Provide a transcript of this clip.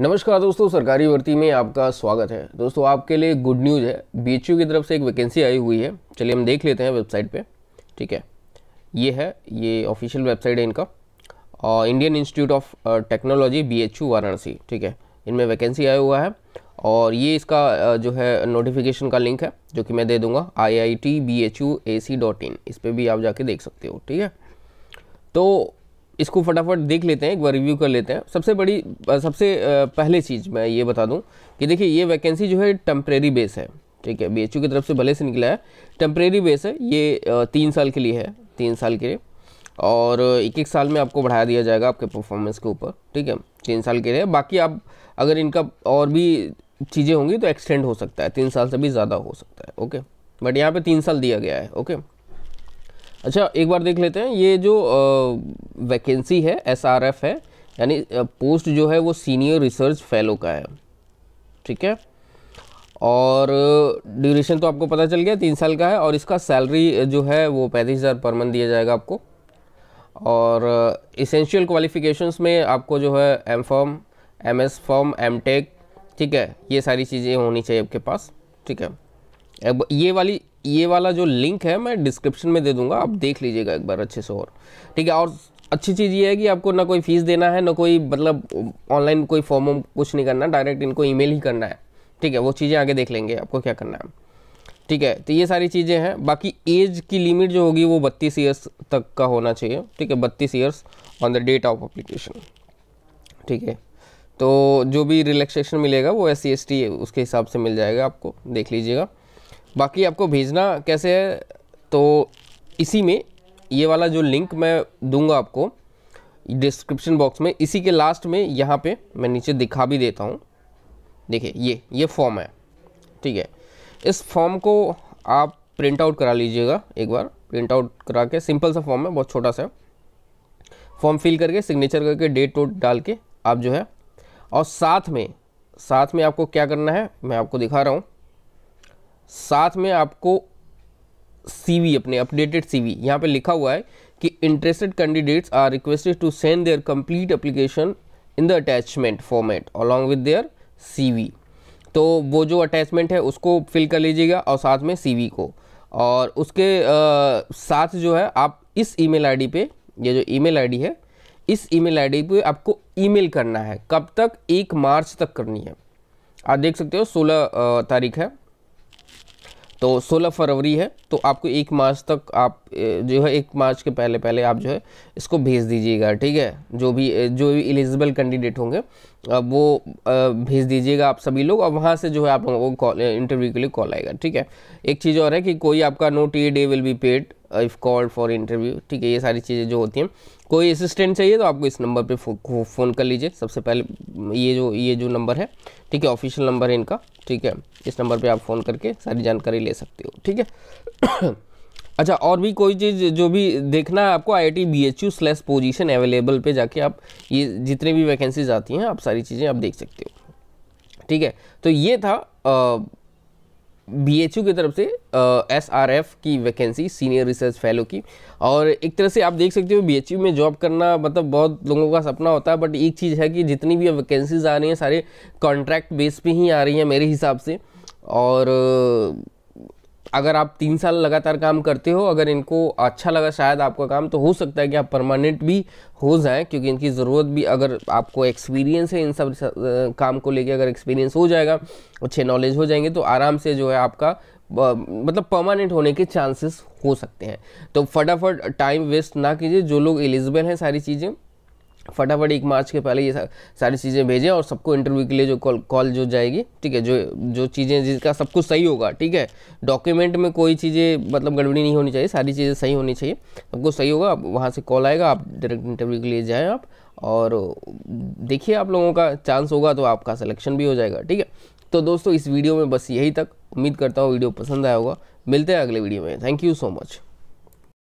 नमस्कार दोस्तों सरकारी भर्ती में आपका स्वागत है दोस्तों आपके लिए गुड न्यूज़ है बी की तरफ से एक वैकेंसी आई हुई है चलिए हम देख लेते हैं वेबसाइट पे ठीक है ये है ये ऑफिशियल वेबसाइट है इनका और Indian Institute of Technology B Varanasi ठीक है इनमें वैकेंसी आया हुआ है और ये इसका जो है नोटिफिकेशन का लिंक है जो कि मैं दे दूँगा I I T B H U A C dot in इस पर भी आप जाके देख सकते हो ठीक है तो इसको फटाफट देख लेते हैं एक बार रिव्यू कर लेते हैं सबसे बड़ी सबसे पहले चीज़ मैं ये बता दूं कि देखिए ये वैकेंसी जो है टम्प्रेरी बेस है ठीक है बी की तरफ से भले से निकला है टेम्प्रेरी बेस है ये तीन साल के लिए है तीन साल के लिए और एक एक साल में आपको बढ़ाया दिया जाएगा आपके परफॉर्मेंस के ऊपर ठीक है तीन साल के लिए बाकी आप अगर इनका और भी चीज़ें होंगी तो एक्सटेंड हो सकता है तीन साल से भी ज़्यादा हो सकता है ओके बट यहाँ पर तीन साल दिया गया है ओके अच्छा एक बार देख लेते हैं ये जो वैकेंसी है एसआरएफ है यानी पोस्ट जो है वो सीनियर रिसर्च फेलो का है ठीक है और ड्यूरेशन तो आपको पता चल गया तीन साल का है और इसका सैलरी जो है वो पैंतीस हज़ार पर मंथ दिया जाएगा आपको और इसेंशियल क्वालिफ़िकेशंस में आपको जो है M form M S form M tech ठीक है ये सारी चीज़ें होनी चाहिए आपके पास ठीक है अब ये वाली ये वाला जो लिंक है मैं डिस्क्रिप्शन में दे दूंगा आप देख लीजिएगा एक बार अच्छे से और ठीक है और अच्छी चीज़ ये है कि आपको ना कोई फ़ीस देना है ना कोई मतलब ऑनलाइन कोई फॉर्म कुछ नहीं करना डायरेक्ट इनको ईमेल ही करना है ठीक है वो चीज़ें आगे देख लेंगे आपको क्या करना है ठीक है तो ये सारी चीज़ें हैं बाकी एज की लिमिट जो होगी वो बत्तीस ईयर्स तक का होना चाहिए ठीक है बत्तीस years on the date of application ठीक है तो जो भी रिलैक्सेशन मिलेगा वो एस सी उसके हिसाब से मिल जाएगा आपको देख लीजिएगा बाकी आपको भेजना कैसे है तो इसी में ये वाला जो लिंक मैं दूंगा आपको डिस्क्रिप्शन बॉक्स में इसी के लास्ट में यहाँ पे मैं नीचे दिखा भी देता हूँ देखिए ये ये फॉर्म है ठीक है इस फॉर्म को आप प्रिंट आउट करा लीजिएगा एक बार प्रिंट आउट करा के सिंपल सा फॉर्म है बहुत छोटा सा फॉर्म फिल करके सिग्नेचर करके डेट वोट डाल के आप जो है और साथ में साथ में आपको क्या करना है मैं आपको दिखा रहा हूँ साथ में आपको सीवी अपने अपडेटेड सीवी यहाँ पर लिखा हुआ है कि interested candidates are requested to send their complete application in the attachment format along with their CV तो वो जो अटैचमेंट है उसको फिल कर लीजिएगा और साथ में सीवी को और उसके आ, साथ जो है आप इस ईमेल आईडी पे ये जो ईमेल आईडी है इस ईमेल आईडी पे आपको ईमेल करना है कब तक एक मार्च तक करनी है आप देख सकते हो सोलह तारीख है तो 16 फरवरी है तो आपको एक मार्च तक आप जो है एक मार्च के पहले पहले आप जो है इसको भेज दीजिएगा ठीक है जो भी जो भी एलिजिबल कैंडिडेट होंगे वो भेज दीजिएगा आप सभी लोग और वहाँ से जो है आप लोगों को कॉल इंटरव्यू के लिए कॉल आएगा ठीक है एक चीज़ और है कि कोई आपका not a day will be paid if called for interview ठीक है ये सारी चीज़ें जो होती हैं कोई असिस्टेंट चाहिए तो आपको इस नंबर पे फ़ोन कर लीजिए सबसे पहले ये जो ये जो नंबर है ठीक है ऑफिशियल नंबर है इनका ठीक है इस नंबर पे आप फ़ोन करके सारी जानकारी ले सकते हो ठीक है अच्छा और भी कोई चीज़ जो भी देखना है आपको I I T B H U slash position available पर जाके आप ये जितने भी वैकेंसीज आती हैं आप सारी चीज़ें आप देख सकते हो ठीक है तो ये था आ, बीएचयू की तरफ से एसआरएफ की वैकेंसी सीनियर रिसर्च फेलो की और एक तरह से आप देख सकते हो बीएचयू में जॉब करना मतलब बहुत लोगों का सपना होता है बट एक चीज़ है कि जितनी भी वैकेंसीज आ रही हैं सारे कॉन्ट्रैक्ट बेस पे ही आ रही हैं मेरे हिसाब से और अगर आप तीन साल लगातार काम करते हो अगर इनको अच्छा लगा शायद आपका काम तो हो सकता है कि आप परमानेंट भी हो जाएं क्योंकि इनकी ज़रूरत भी अगर आपको एक्सपीरियंस है इन सब काम को लेके अगर एक्सपीरियंस हो जाएगा अच्छे नॉलेज हो जाएंगे तो आराम से जो है आपका मतलब परमानेंट होने के चांसेस हो सकते हैं तो फटाफट टाइम वेस्ट ना कीजिए जो लोग एलिजिबल हैं सारी चीज़ें फटाफट एक मार्च के पहले ये सारी चीज़ें भेजें और सबको इंटरव्यू के लिए जो कॉल कॉल जो जाएगी ठीक है जो जो चीज़ें जिसका सब कुछ सही होगा ठीक है डॉक्यूमेंट में कोई चीज़ें मतलब गड़बड़ी नहीं होनी चाहिए सारी चीज़ें सही होनी चाहिए सब कुछ सही होगा आप वहाँ से कॉल आएगा आप डायरेक्ट इंटरव्यू के लिए जाएँ आप और देखिए आप लोगों का चांस होगा तो आपका सलेक्शन भी हो जाएगा ठीक है तो दोस्तों इस वीडियो में बस यही तक उम्मीद करता हूँ वीडियो पसंद आया होगा मिलते हैं अगले वीडियो में थैंक यू सो मच